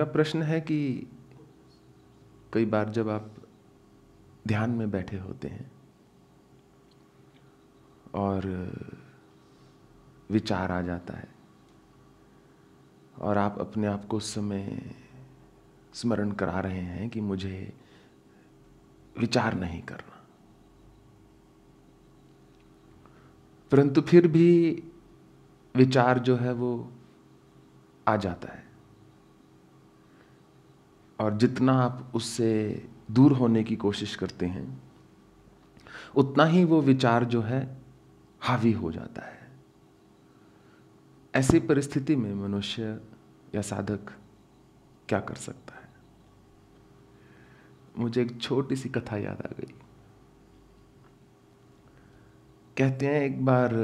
उनका प्रश्न है कि कई बार जब आप ध्यान में बैठे होते हैं और विचार आ जाता है और आप अपने आप को उस समय स्मरण करा रहे हैं कि मुझे विचार नहीं करना परंतु फिर भी विचार जो है वो आ जाता है और जितना आप उससे दूर होने की कोशिश करते हैं उतना ही वो विचार जो है हावी हो जाता है ऐसी परिस्थिति में मनुष्य या साधक क्या कर सकता है मुझे एक छोटी सी कथा याद आ गई कहते हैं एक बार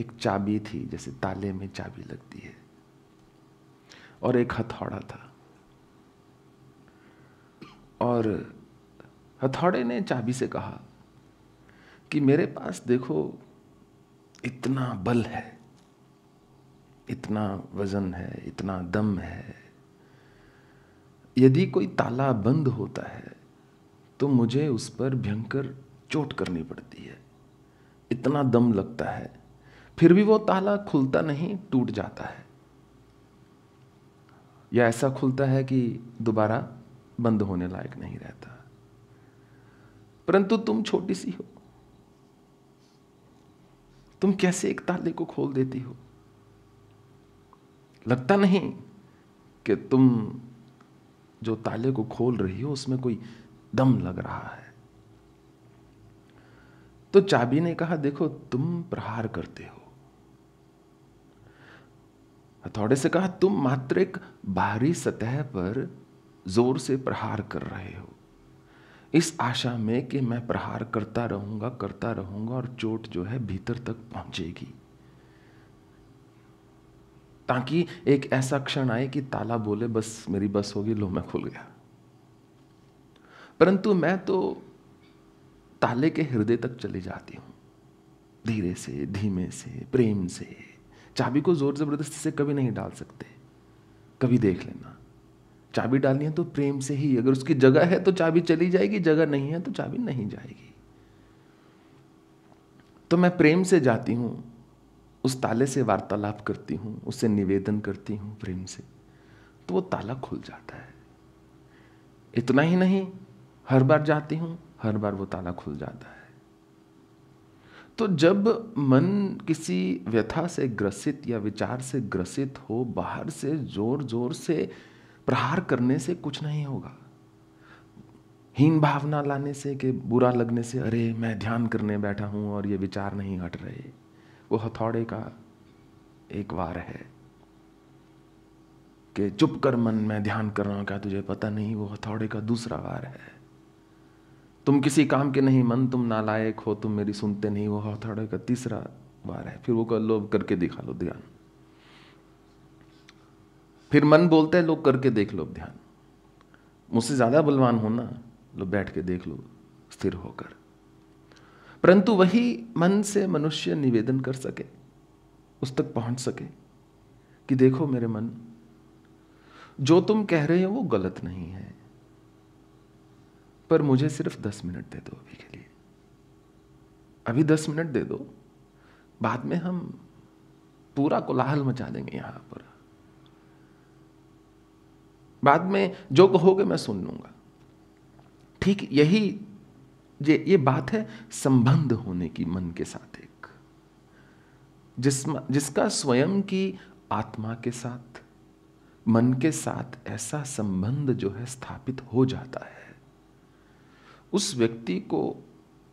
एक चाबी थी जैसे ताले में चाबी लगती है और एक हथौड़ा था और हथौड़े ने चाबी से कहा कि मेरे पास देखो इतना बल है इतना वजन है इतना दम है यदि कोई ताला बंद होता है तो मुझे उस पर भयंकर चोट करनी पड़ती है इतना दम लगता है फिर भी वो ताला खुलता नहीं टूट जाता है या ऐसा खुलता है कि दोबारा बंद होने लायक नहीं रहता परंतु तुम छोटी सी हो तुम कैसे एक ताले को खोल देती हो लगता नहीं कि तुम जो ताले को खोल रही हो उसमें कोई दम लग रहा है तो चाबी ने कहा देखो तुम प्रहार करते हो हथौड़े से कहा तुम मात्र एक बाहरी सतह पर जोर से प्रहार कर रहे हो इस आशा में कि मैं प्रहार करता रहूंगा करता रहूंगा और चोट जो है भीतर तक पहुंचेगी ताकि एक ऐसा क्षण आए कि ताला बोले बस मेरी बस होगी लो मैं खुल गया परंतु मैं तो ताले के हृदय तक चली जाती हूं धीरे से धीमे से प्रेम से चाबी को जोर जबरदस्ती से कभी नहीं डाल सकते कभी देख लेना चाबी डालनी है तो प्रेम से ही अगर उसकी जगह है तो चाबी चली जाएगी जगह नहीं है तो चाबी नहीं जाएगी तो मैं प्रेम से जाती हूँ उस ताले से वार्तालाप करती हूँ उससे निवेदन करती हूँ प्रेम से तो वो ताला खुल जाता है इतना ही नहीं हर बार जाती हूं हर बार वो ताला खुल जाता है तो जब मन किसी व्यथा से ग्रसित या विचार से ग्रसित हो बाहर से जोर जोर से प्रहार करने से कुछ नहीं होगा हीन भावना लाने से कि बुरा लगने से अरे मैं ध्यान करने बैठा हूं और ये विचार नहीं हट रहे वो हथौड़े का एक वार है कि चुप कर मन मैं ध्यान कर रहा हूं क्या तुझे पता नहीं वो हथौड़े का दूसरा वार है तुम किसी काम के नहीं मन तुम नालायक हो तुम मेरी सुनते नहीं वो हथौड़े का तीसरा वार है फिर वो कर लोभ करके दिखा लो ध्यान फिर मन बोलते है लोग करके देख लो ध्यान मुझसे ज़्यादा बलवान हो ना लो बैठ के देख लो स्थिर होकर परंतु वही मन से मनुष्य निवेदन कर सके उस तक पहुंच सके कि देखो मेरे मन जो तुम कह रहे हो वो गलत नहीं है पर मुझे सिर्फ दस मिनट दे दो अभी के लिए अभी दस मिनट दे दो बाद में हम पूरा कोलाहल मचा देंगे यहां पर बाद में जो कहोगे मैं सुन लूंगा ठीक यही ये ये बात है संबंध होने की मन के साथ एक जिस, जिसका स्वयं की आत्मा के साथ मन के साथ ऐसा संबंध जो है स्थापित हो जाता है उस व्यक्ति को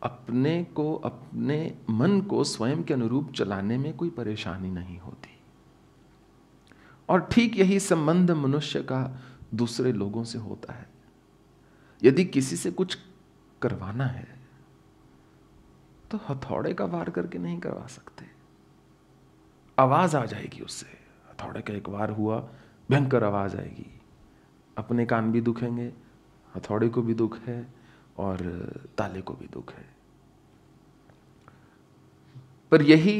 अपने को अपने मन को स्वयं के अनुरूप चलाने में कोई परेशानी नहीं होती और ठीक यही संबंध मनुष्य का दूसरे लोगों से होता है यदि किसी से कुछ करवाना है तो हथौड़े का वार करके नहीं करवा सकते आवाज आ जाएगी उससे हथौड़े का एक वार हुआ भयंकर आवाज आएगी अपने कान भी दुखेंगे हथौड़े को भी दुख है और ताले को भी दुख है पर यही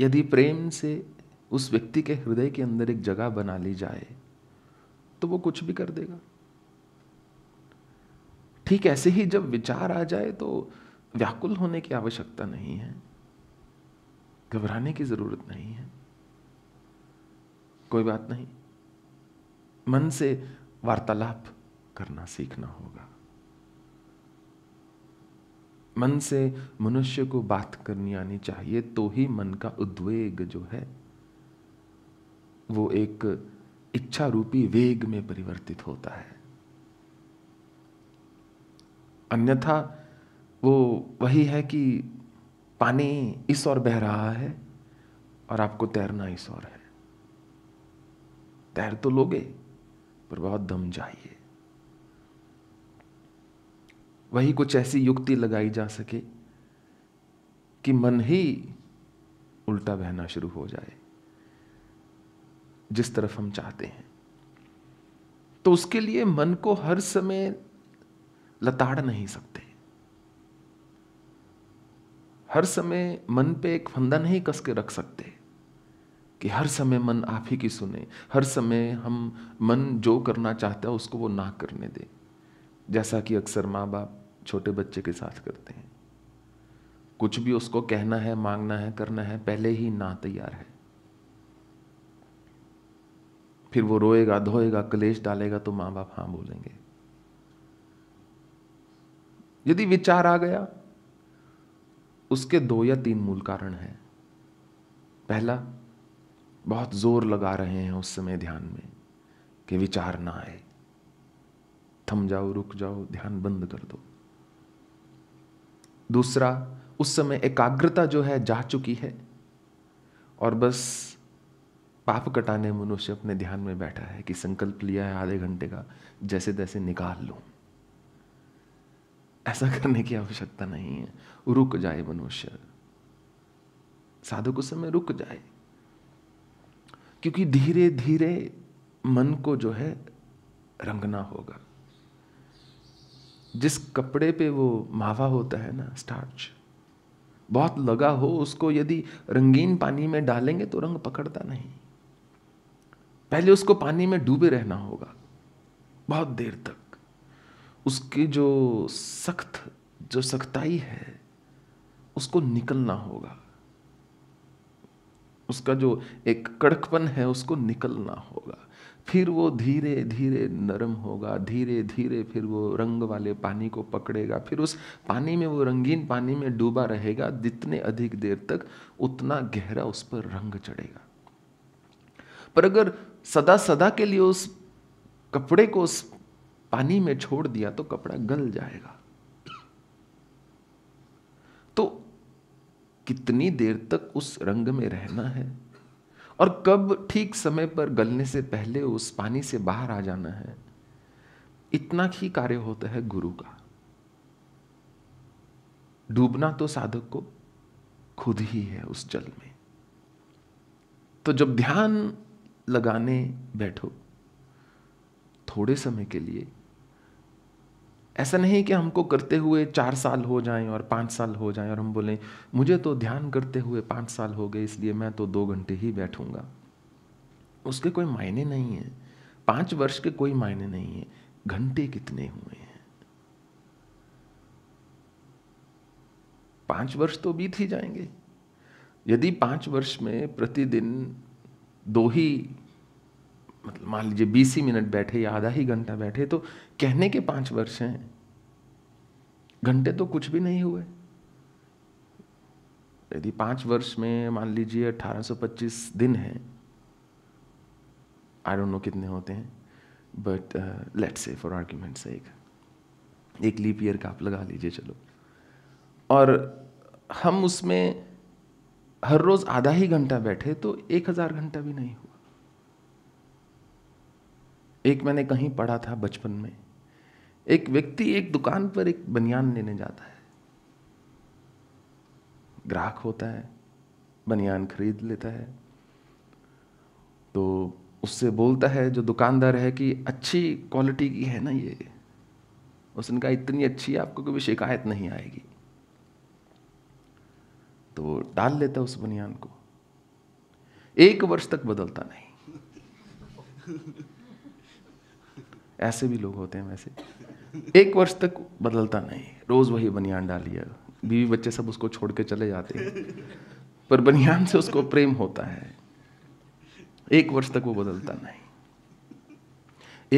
यदि प्रेम से उस व्यक्ति के हृदय के अंदर एक जगह बना ली जाए तो वो कुछ भी कर देगा ठीक ऐसे ही जब विचार आ जाए तो व्याकुल होने की आवश्यकता नहीं है घबराने की जरूरत नहीं है कोई बात नहीं मन से वार्तालाप करना सीखना होगा मन से मनुष्य को बात करनी आनी चाहिए तो ही मन का उद्वेग जो है वो एक इच्छा रूपी वेग में परिवर्तित होता है अन्यथा वो वही है कि पानी इस ओर बह रहा है और आपको तैरना इस ओर है तैर तो लोगे पर बहुत दम जाइए वही कुछ ऐसी युक्ति लगाई जा सके कि मन ही उल्टा बहना शुरू हो जाए जिस तरफ हम चाहते हैं तो उसके लिए मन को हर समय लताड़ नहीं सकते हर समय मन पे एक फंदा नहीं कस के रख सकते कि हर समय मन आप ही की सुने हर समय हम मन जो करना चाहता है उसको वो ना करने दे जैसा कि अक्सर माँ बाप छोटे बच्चे के साथ करते हैं कुछ भी उसको कहना है मांगना है करना है पहले ही ना तैयार है फिर वो रोएगा धोएगा क्लेश डालेगा तो माँ बाप हाँ बोलेंगे यदि विचार आ गया उसके दो या तीन मूल कारण हैं पहला बहुत जोर लगा रहे हैं उस समय ध्यान में कि विचार ना आए थम जाओ रुक जाओ ध्यान बंद कर दो दूसरा उस समय एकाग्रता जो है जा चुकी है और बस पाप कटाने मनुष्य अपने ध्यान में बैठा है कि संकल्प लिया है आधे घंटे का जैसे तैसे निकाल लूं ऐसा करने की आवश्यकता नहीं है रुक जाए मनुष्य साधु को समय रुक जाए क्योंकि धीरे धीरे मन को जो है रंगना होगा जिस कपड़े पे वो मावा होता है ना स्टार्च बहुत लगा हो उसको यदि रंगीन पानी में डालेंगे तो रंग पकड़ता नहीं पहले उसको पानी में डूबे रहना होगा बहुत देर तक उसकी जो सख्त जो सख्ताई है उसको निकलना होगा उसका जो एक कड़कपन है उसको निकलना होगा फिर वो धीरे धीरे नरम होगा धीरे धीरे फिर वो रंग वाले पानी को पकड़ेगा फिर उस पानी में वो रंगीन पानी में डूबा रहेगा जितने अधिक देर तक उतना गहरा उस पर रंग चढ़ेगा पर अगर सदा सदा के लिए उस कपड़े को उस पानी में छोड़ दिया तो कपड़ा गल जाएगा तो कितनी देर तक उस रंग में रहना है और कब ठीक समय पर गलने से पहले उस पानी से बाहर आ जाना है इतना ही कार्य होता है गुरु का डूबना तो साधक को खुद ही है उस जल में तो जब ध्यान लगाने बैठो थोड़े समय के लिए ऐसा नहीं कि हमको करते हुए चार साल हो जाएं और पाँच साल हो जाएं और हम बोलें मुझे तो ध्यान करते हुए पाँच साल हो गए इसलिए मैं तो दो घंटे ही बैठूंगा उसके कोई मायने नहीं है पाँच वर्ष के कोई मायने नहीं है घंटे कितने हुए हैं पाँच वर्ष तो बीत ही जाएंगे यदि पाँच वर्ष में प्रतिदिन दो ही मतलब मान लीजिए बीस ही मिनट बैठे या आधा ही घंटा बैठे तो कहने के पांच वर्ष हैं घंटे तो कुछ भी नहीं हुए यदि पांच वर्ष में मान लीजिए 1825 दिन हैं आई डोंट नो कितने होते हैं बट लेट से फॉर आर्ग्यूमेंट से एक एक लीप ईयर का आप लगा लीजिए चलो और हम उसमें हर रोज़ आधा ही घंटा बैठे तो एक हज़ार घंटा भी नहीं हुआ एक मैंने कहीं पढ़ा था बचपन में एक व्यक्ति एक दुकान पर एक बनियान लेने जाता है ग्राहक होता है बनियान खरीद लेता है तो उससे बोलता है जो दुकानदार है कि अच्छी क्वालिटी की है ना ये उसने कहा इतनी अच्छी है आपको कभी शिकायत नहीं आएगी तो डाल लेता उस बनियान को एक वर्ष तक बदलता नहीं ऐसे भी लोग होते हैं वैसे एक वर्ष तक बदलता नहीं रोज़ वही बनियान डालिए बीवी बच्चे सब उसको छोड़ के चले जाते हैं पर बनियान से उसको प्रेम होता है एक वर्ष तक वो बदलता नहीं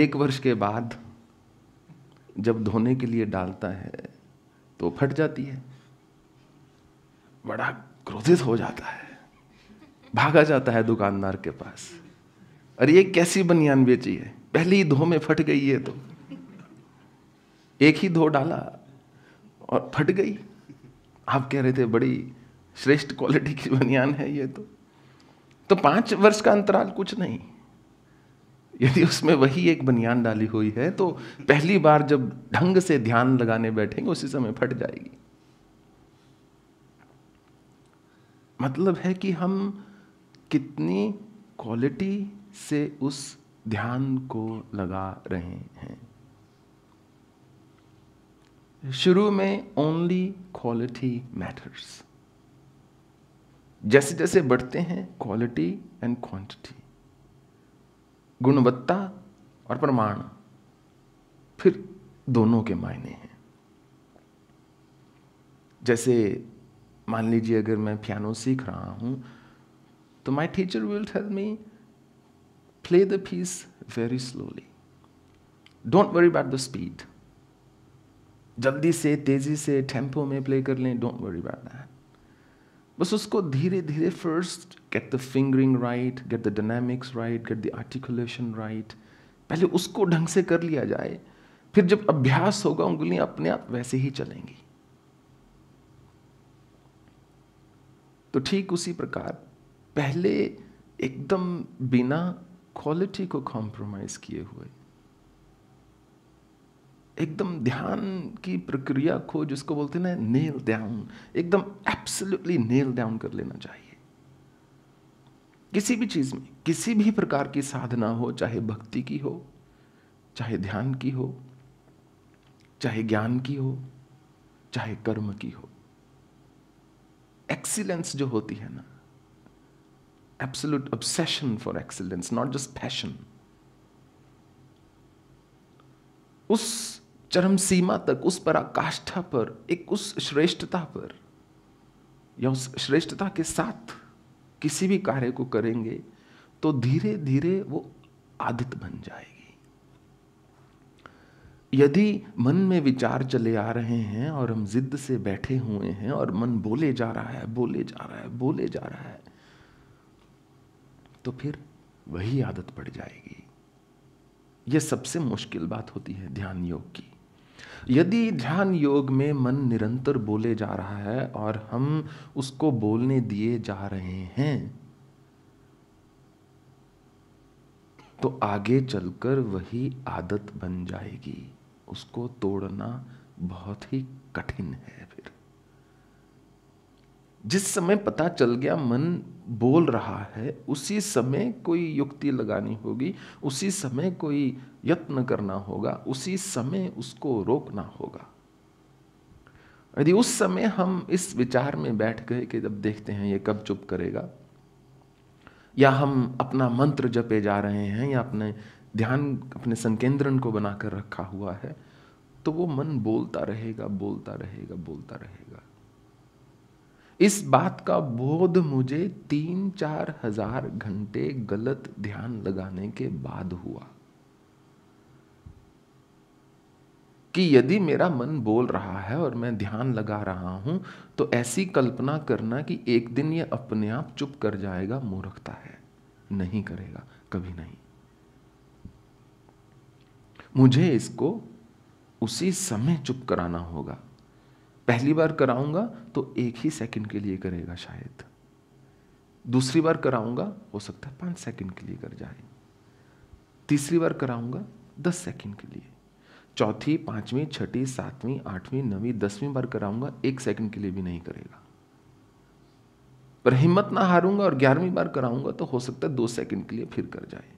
एक वर्ष के बाद जब धोने के लिए डालता है तो फट जाती है बड़ा क्रोधित हो जाता है भागा जाता है दुकानदार के पास अरे ये कैसी बनियान बेची है पहले ही धो में फट गई है तो एक ही धो डाला और फट गई आप कह रहे थे बड़ी श्रेष्ठ क्वालिटी की बनियान है ये तो तो पांच वर्ष का अंतराल कुछ नहीं यदि उसमें वही एक बनियान डाली हुई है तो पहली बार जब ढंग से ध्यान लगाने बैठेंगे उसी समय फट जाएगी मतलब है कि हम कितनी क्वालिटी से उस ध्यान को लगा रहे हैं शुरू में ओनली क्वालिटी मैटर्स जैसे जैसे बढ़ते हैं क्वालिटी एंड क्वांटिटी गुणवत्ता और प्रमाण फिर दोनों के मायने हैं जैसे मान लीजिए अगर मैं पियानो सीख रहा हूं तो my teacher will tell me Play the piece very slowly. Don't worry about the speed जल्दी से तेजी से टेम्पो में प्ले कर लें डोंट वरी अबाउट दैट बस उसको धीरे धीरे first get the fingering right get the dynamics right get the articulation right पहले उसको ढंग से कर लिया जाए फिर जब अभ्यास होगा उंगलियां अपने आप वैसे ही चलेंगी तो ठीक उसी प्रकार पहले एकदम बिना क्वालिटी को कॉम्प्रोमाइज किए हुए एकदम ध्यान की प्रक्रिया को जिसको बोलते हैं ना नेल डाउन एकदम एब्सोल्युटली नेल डाउन कर लेना चाहिए किसी भी चीज़ में किसी भी प्रकार की साधना हो चाहे भक्ति की हो चाहे ध्यान की हो चाहे ज्ञान की हो चाहे कर्म की हो एक्सीलेंस जो होती है ना absolute obsession for excellence, not just passion. उस चरम सीमा तक उस पराकाष्ठा पर एक उस श्रेष्ठता पर या उस श्रेष्ठता के साथ किसी भी कार्य को करेंगे तो धीरे धीरे वो आदत बन जाएगी यदि मन में विचार चले आ रहे हैं और हम जिद से बैठे हुए हैं और मन बोले जा रहा है बोले जा रहा है बोले जा रहा है तो फिर वही आदत पड़ जाएगी यह सबसे मुश्किल बात होती है ध्यान योग की यदि ध्यान योग में मन निरंतर बोले जा रहा है और हम उसको बोलने दिए जा रहे हैं तो आगे चलकर वही आदत बन जाएगी उसको तोड़ना बहुत ही कठिन है जिस समय पता चल गया मन बोल रहा है उसी समय कोई युक्ति लगानी होगी उसी समय कोई यत्न करना होगा उसी समय उसको रोकना होगा यदि उस समय हम इस विचार में बैठ गए कि जब देखते हैं ये कब चुप करेगा या हम अपना मंत्र जपे जा रहे हैं या अपने ध्यान अपने संकेंद्रण को बनाकर रखा हुआ है तो वो मन बोलता रहेगा बोलता रहेगा बोलता रहेगा इस बात का बोध मुझे तीन चार हजार घंटे गलत ध्यान लगाने के बाद हुआ कि यदि मेरा मन बोल रहा है और मैं ध्यान लगा रहा हूं तो ऐसी कल्पना करना कि एक दिन ये अपने आप चुप कर जाएगा मूर्खता है नहीं करेगा कभी नहीं मुझे इसको उसी समय चुप कराना होगा पहली बार कराऊंगा तो एक ही सेकंड के लिए करेगा शायद दूसरी बार कराऊंगा हो सकता है पांच सेकंड के लिए कर जाए तीसरी बार कराऊंगा दस सेकंड के लिए चौथी पांचवी छठी सातवीं आठवीं नवीं दसवीं बार कराऊंगा एक सेकंड के लिए भी नहीं करेगा पर हिम्मत ना हारूंगा और ग्यारहवीं बार कराऊंगा तो हो सकता है दो सेकंड के लिए फिर कर जाए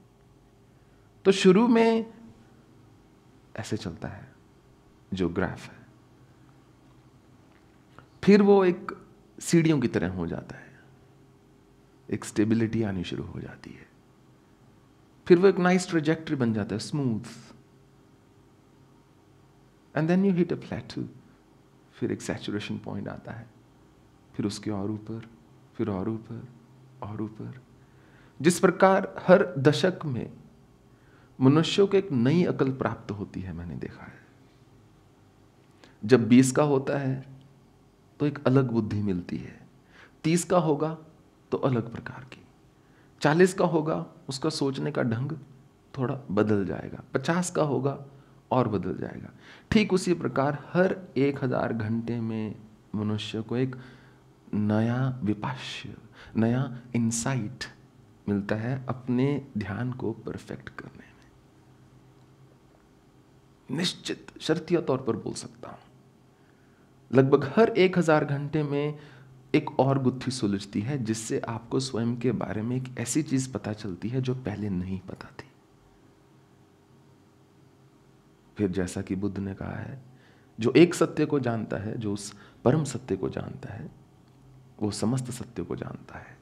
तो शुरू में ऐसे चलता है जो ग्राफ है फिर वो एक सीढ़ियों की तरह हो जाता है एक स्टेबिलिटी आनी शुरू हो जाती है फिर वो एक नाइस ट्रेजेक्ट्री बन जाता है smooth and then you hit a flat फिर एक सैचुरेशन पॉइंट आता है फिर उसके और ऊपर फिर और ऊपर और ऊपर जिस प्रकार हर दशक में मनुष्यों को एक नई अकल प्राप्त होती है मैंने देखा है जब बीस का होता है तो एक अलग बुद्धि मिलती है तीस का होगा तो अलग प्रकार की चालीस का होगा उसका सोचने का ढंग थोड़ा बदल जाएगा पचास का होगा और बदल जाएगा ठीक उसी प्रकार हर एक हज़ार घंटे में मनुष्य को एक नया विपाश्य नया इंसाइट मिलता है अपने ध्यान को परफेक्ट करने में निश्चित शर्तिया तौर पर बोल सकता हूं लगभग हर एक हज़ार घंटे में एक और गुत्थी सुलझती है जिससे आपको स्वयं के बारे में एक ऐसी चीज़ पता चलती है जो पहले नहीं पता थी फिर जैसा कि बुद्ध ने कहा है जो एक सत्य को जानता है जो उस परम सत्य को जानता है वो समस्त सत्य को जानता है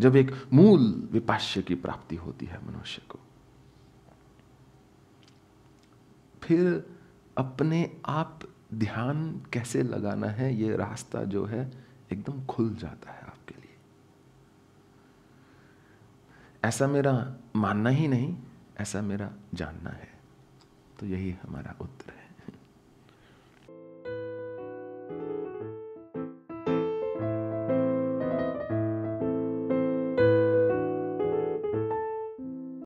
जब एक मूल विपाश्य की प्राप्ति होती है मनुष्य को फिर अपने आप ध्यान कैसे लगाना है ये रास्ता जो है एकदम खुल जाता है आपके लिए ऐसा मेरा मानना ही नहीं ऐसा मेरा जानना है तो यही हमारा उत्तर है